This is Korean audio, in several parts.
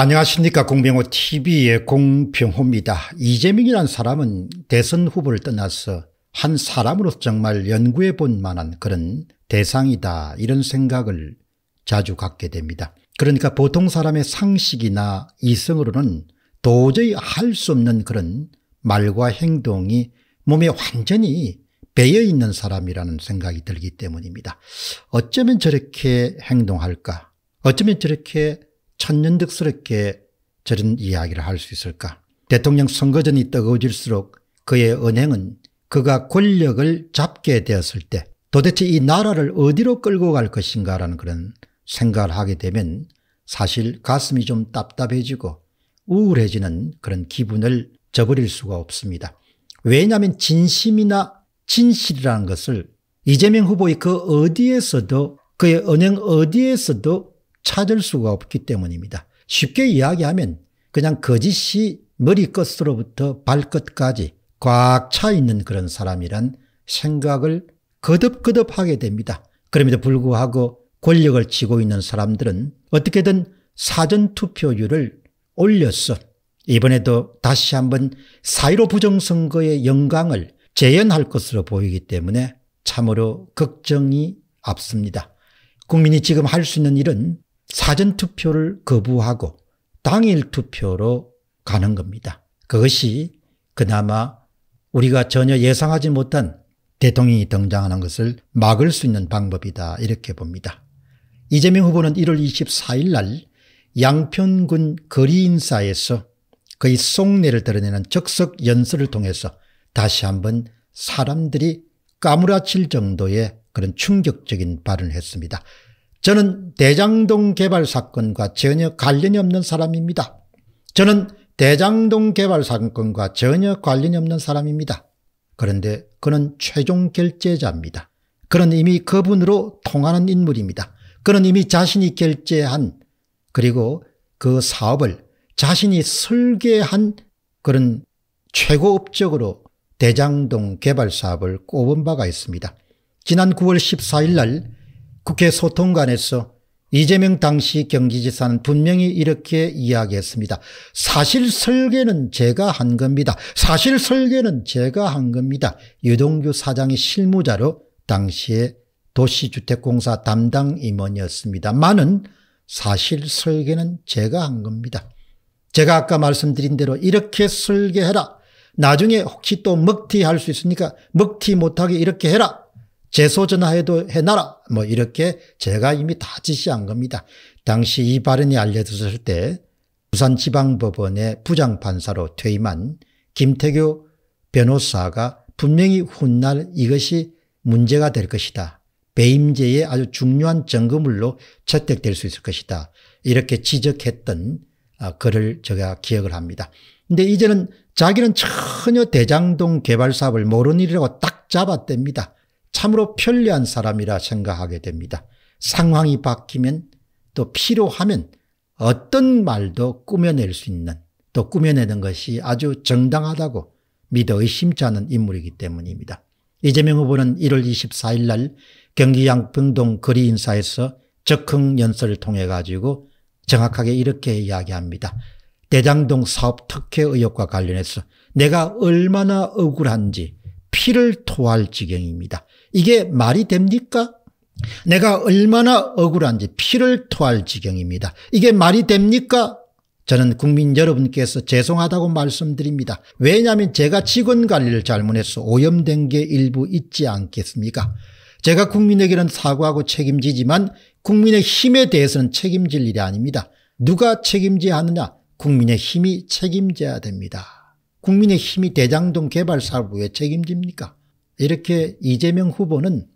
안녕하십니까 공병호 tv의 공병호입니다. 이재명이란 사람은 대선 후보를 떠나서 한사람으로 정말 연구해 볼 만한 그런 대상이다 이런 생각을 자주 갖게 됩니다. 그러니까 보통 사람의 상식이나 이성으로는 도저히 할 수 없는 그런 말과 행동이 몸에 완전히 배어 있는 사람이라는 생각이 들기 때문입니다. 어쩌면 저렇게 행동할까? 어쩌면 저렇게 천년득스럽게 저런 이야기를 할 수 있을까? 대통령 선거전이 뜨거워질수록 그의 은행은 그가 권력을 잡게 되었을 때 도대체 이 나라를 어디로 끌고 갈 것인가라는 그런 생각을 하게 되면 사실 가슴이 좀 답답해지고 우울해지는 그런 기분을 저버릴 수가 없습니다. 왜냐하면 진심이나 진실이라는 것을 이재명 후보의 그 어디에서도 그의 은행 어디에서도 찾을 수가 없기 때문입니다. 쉽게 이야기하면 그냥 거짓이 머리끝으로부터 발끝까지 꽉 차 있는 그런 사람이란 생각을 거듭거듭 하게 됩니다. 그럼에도 불구하고 권력을 쥐고 있는 사람들은 어떻게든 사전투표율을 올렸어. 이번에도 다시 한번 사이로 부정선거의 영광을 재현할 것으로 보이기 때문에 참으로 걱정이 앞섭니다. 국민이 지금 할 수 있는 일은 사전투표를 거부하고 당일 투표로 가는 겁니다. 그것이 그나마 우리가 전혀 예상하지 못한 대통령이 등장하는 것을 막을 수 있는 방법이다 이렇게 봅니다. 이재명 후보는 1월 24일 날 양평군 거리인사에서 그의 속내를 드러내는 적석 연설을 통해서 다시 한번 사람들이 까무라칠 정도의 그런 충격적인 발언을 했습니다. 저는 대장동 개발 사건과 전혀 관련이 없는 사람입니다. 저는 대장동 개발 사건과 전혀 관련이 없는 사람입니다. 그런데 그는 최종 결제자입니다. 그는 이미 그분으로 통하는 인물입니다. 그는 이미 자신이 결제한 그리고 그 사업을 자신이 설계한 그런 최고업적으로 대장동 개발 사업을 꼽은 바가 있습니다. 지난 9월 14일 날 국회 소통관에서 이재명 당시 경기지사는 분명히 이렇게 이야기했습니다. 사실 설계는 제가 한 겁니다. 사실 설계는 제가 한 겁니다. 유동규 사장이 실무자로 당시에 도시주택공사 담당 임원이었습니다많은 사실 설계는 제가 한 겁니다. 제가 아까 말씀드린 대로 이렇게 설계해라. 나중에 혹시 또 먹튀할 수 있으니까 먹튀 못하게 이렇게 해라. 재소전하여도 해놔라. 뭐 이렇게 제가 이미 다 지시한 겁니다. 당시 이 발언이 알려졌을 때 부산지방법원의 부장판사로 퇴임한 김태교 변호사가 분명히 훗날 이것이 문제가 될 것이다. 배임죄의 아주 중요한 증거물로 채택될 수 있을 것이다. 이렇게 지적했던 아, 글을 제가 기억을 합니다. 근데 이제는 자기는 전혀 대장동 개발 사업을 모르는 일이라고 딱잡았답니다 참으로 편리한 사람이라 생각하게 됩니다. 상황이 바뀌면 또 필요하면 어떤 말도 꾸며낼 수 있는 또 꾸며내는 것이 아주 정당하다고 믿어 의심치 않은 인물이기 때문입니다. 이재명 후보는 1월 24일 날 경기 양평동 거리 인사에서 적흥 연설을 통해 가지고 정확하게 이렇게 이야기합니다. 대장동 사업 특혜 의혹과 관련해서 내가 얼마나 억울한지 피를 토할 지경입니다. 이게 말이 됩니까? 내가 얼마나 억울한지 피를 토할 지경입니다. 이게 말이 됩니까? 저는 국민 여러분께서 죄송하다고 말씀드립니다. 왜냐하면 제가 직원 관리를 잘못해서 오염된 게 일부 있지 않겠습니까? 제가 국민에게는 사과하고 책임지지만 국민의 힘에 대해서는 책임질 일이 아닙니다. 누가 책임져야 하느냐? 국민의 힘이 책임져야 됩니다. 국민의 힘이 대장동 개발 사업부 책임집니까? 이렇게 이재명 후보는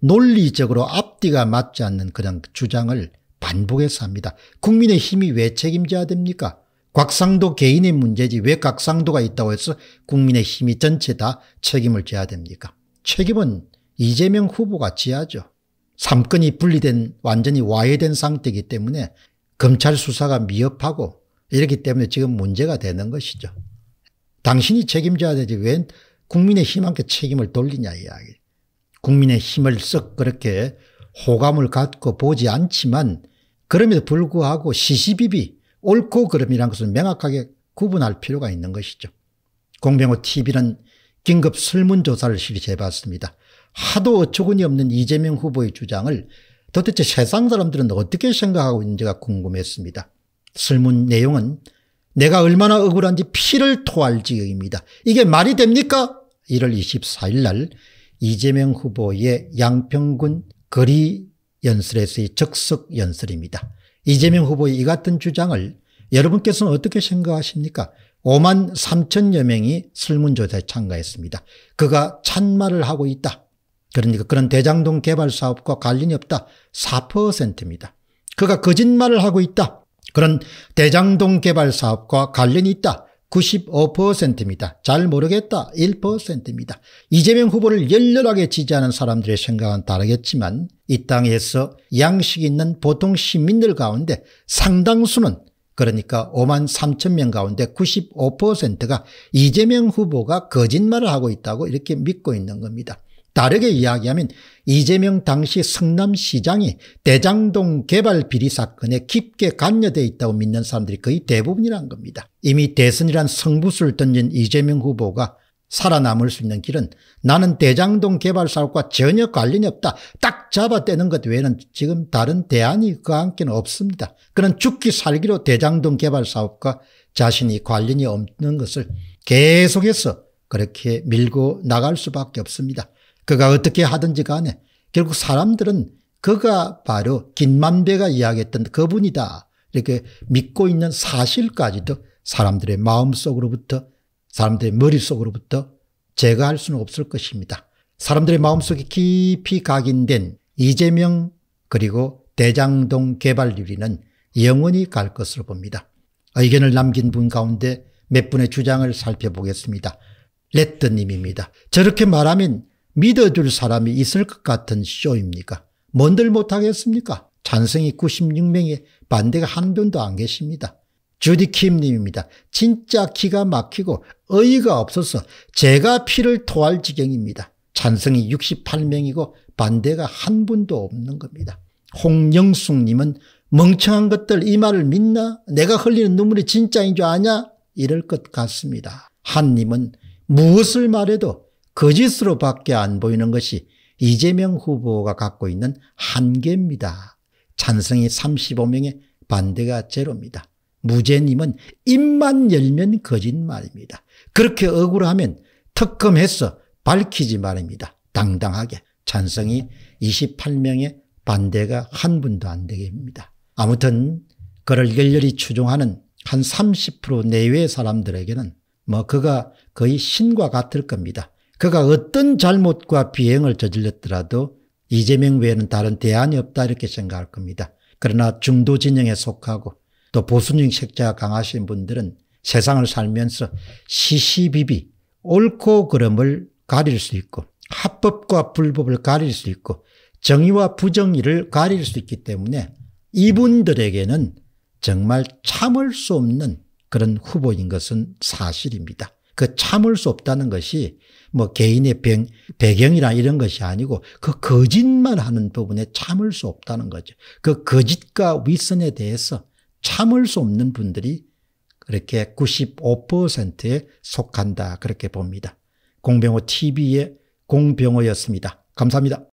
논리적으로 앞뒤가 맞지 않는 그런 주장을 반복해서 합니다. 국민의 힘이 왜 책임져야 됩니까? 곽상도 개인의 문제지 왜 곽상도가 있다고 해서 국민의 힘이 전체 다 책임을 져야 됩니까? 책임은 이재명 후보가 지야죠. 삼권이 분리된 완전히 와해된 상태이기 때문에 검찰 수사가 미흡하고 이렇기 때문에 지금 문제가 되는 것이죠. 당신이 책임져야 되지 웬 국민의 힘한테 책임을 돌리냐 이야기. 국민의 힘을 썩 그렇게 호감을 갖고 보지 않지만 그럼에도 불구하고 시시비비 옳고 그름이란 것은 명확하게 구분할 필요가 있는 것이죠. 공병호 TV는 긴급 설문조사를 실시해봤습니다. 하도 어처구니 없는 이재명 후보의 주장을 도대체 세상 사람들은 어떻게 생각하고 있는지가 궁금했습니다. 설문 내용은 내가 얼마나 억울한지 피를 토할 지경입니다. 이게 말이 됩니까? 1월 24일 날 이재명 후보의 양평군 거리 연설에서의 적석 연설입니다. 이재명 후보의 이 같은 주장을 여러분께서는 어떻게 생각하십니까? 5만 3천여 명이 설문조사에 참가했습니다. 그가 찬말을 하고 있다. 그러니까 그런 대장동 개발 사업과 관련이 없다. 4%입니다. 그가 거짓말을 하고 있다. 그런 대장동 개발 사업과 관련이 있다. 95%입니다. 잘 모르겠다 1%입니다. 이재명 후보를 열렬하게 지지하는 사람들의 생각은 다르겠지만 이 땅에서 양식 있는 보통 시민들 가운데 상당수는 그러니까 5만 3천 명 가운데 95%가 이재명 후보가 거짓말을 하고 있다고 이렇게 믿고 있는 겁니다. 다르게 이야기하면 이재명 당시 성남시장이 대장동 개발 비리 사건에 깊게 관여되어 있다고 믿는 사람들이 거의 대부분이란 겁니다. 이미 대선이란 성부수를 던진 이재명 후보가 살아남을 수 있는 길은 나는 대장동 개발 사업과 전혀 관련이 없다. 딱 잡아떼는 것 외에는 지금 다른 대안이 그와 함께는 없습니다. 그는 죽기 살기로 대장동 개발 사업과 자신이 관련이 없는 것을 계속해서 그렇게 밀고 나갈 수밖에 없습니다. 그가 어떻게 하든지 간에 결국 사람들은 그가 바로 김만배가 이야기했던 그분이다. 이렇게 믿고 있는 사실까지도 사람들의 마음속으로부터 사람들의 머릿속으로부터 제거할 수는 없을 것입니다. 사람들의 마음속에 깊이 각인된 이재명 그리고 대장동 개발 유리는 영원히 갈 것으로 봅니다. 의견을 남긴 분 가운데 몇 분의 주장을 살펴보겠습니다. 레트님입니다. 저렇게 말하면 믿어줄 사람이 있을 것 같은 쇼입니까? 뭔들 못하겠습니까? 찬성이 96명에 반대가 한 분도 안 계십니다. 주디킴님입니다. 진짜 기가 막히고 어이가 없어서 제가 피를 토할 지경입니다. 찬성이 68명이고 반대가 한 분도 없는 겁니다. 홍영숙님은 멍청한 것들 이 말을 믿나? 내가 흘리는 눈물이 진짜인 줄 아냐? 이럴 것 같습니다. 한님은 무엇을 말해도 거짓으로밖에 안 보이는 것이 이재명 후보가 갖고 있는 한계입니다. 찬성이 35명에 반대가 제로입니다. 무죄님은 입만 열면 거짓말입니다. 그렇게 억울하면 특검해서 밝히지 말입니다. 당당하게 찬성이 28명에 반대가 한 분도 안 되게입니다. 아무튼 그를 열렬히 추종하는 한 30% 내외의 사람들에게는 뭐 그가 거의 신과 같을 겁니다. 그가 어떤 잘못과 비행을 저질렀더라도 이재명 외에는 다른 대안이 없다 이렇게 생각할 겁니다. 그러나 중도 진영에 속하고 또 보수적 색자가 강하신 분들은 세상을 살면서 시시비비 옳고 그름을 가릴 수 있고 합법과 불법을 가릴 수 있고 정의와 부정의를 가릴 수 있기 때문에 이분들에게는 정말 참을 수 없는 그런 후보인 것은 사실입니다. 그 참을 수 없다는 것이 뭐 개인의 병, 배경이나 이런 것이 아니고 그 거짓말 하는 부분에 참을 수 없다는 거죠. 그 거짓과 위선에 대해서 참을 수 없는 분들이 그렇게 95%에 속한다. 그렇게 봅니다. 공병호 TV의 공병호였습니다. 감사합니다.